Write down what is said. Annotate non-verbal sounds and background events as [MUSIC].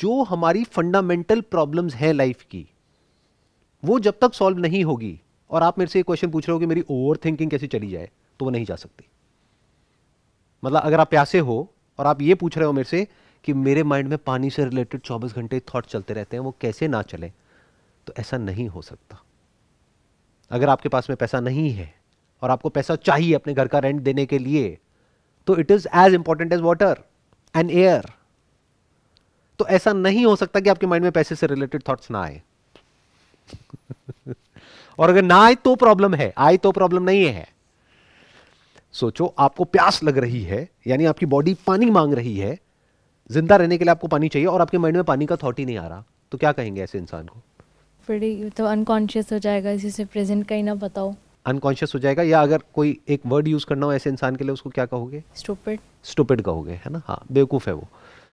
जो हमारी fundamental problems हैं लाइफ की वो जब तक सॉल्व नहीं होगी और आप मेरे से ये क्वेश्चन पूछ रहे हो कि मेरी ओवर थिंकिंग कैसे चली जाए तो वो नहीं जा सकती मतलब अगर आप प्यासे हो और आप ये पूछ रहे हो मेरे से कि मेरे माइंड में पानी से रिलेटेड 24 घंटे थॉट चलते रहते हैं वो कैसे ना चले तो ऐसा नहीं हो सकता अगर आपके पास में पैसा नहीं है और आपको पैसा चाहिए अपने घर का रेंट देने के लिए तो it is as important as water and air तो ऐसा नहीं हो सकता कि आपके माइंड में पैसे से रिलेटेड थॉट्स ना आए [LAUGHS] और अगर ना आए तो प्रॉब्लम है आए तो प्रॉब्लम नहीं है सोचो आपको प्यास लग रही है यानी आपकी बॉडी पानी मांग रही है जिंदा रहने के लिए आपको पानी चाहिए और आपके माइंड में पानी का थॉट ही नहीं आ रहा तो क्या कहेंगे ऐसे इंसान को तो अनकॉन्शियस हो जाएगा इसी से प्रेजेंट कहीं ना बताओ अनकॉन्शियस हो जाएगा या अगर कोई एक वर्ड यूज करना हो ऐसे इंसान के लिए उसको क्या कहोगे स्टूपिड स्टूपिड कहोगे है ना हाँ बेवकूफ है वो